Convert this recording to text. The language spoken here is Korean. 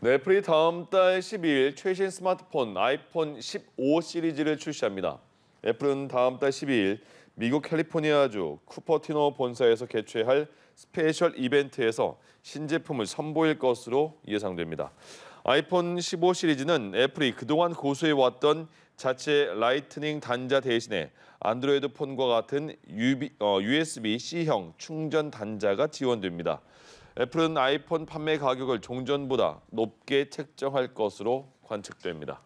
넷플이 다음 달 12일 최신 스마트폰 아이폰 15 시리즈를 출시합니다. 애플은 다음 달 12일 미국 캘리포니아주 쿠퍼티노 본사에서 개최할 스페셜 이벤트에서 신제품을 선보일 것으로 예상됩니다. 아이폰 15 시리즈는 애플이 그동안 고수해왔던 자체 라이트닝 단자 대신에 안드로이드 폰과 같은 USB-C형 어, 충전 단자가 지원됩니다. 애플은 아이폰 판매 가격을 종전보다 높게 책정할 것으로 관측됩니다.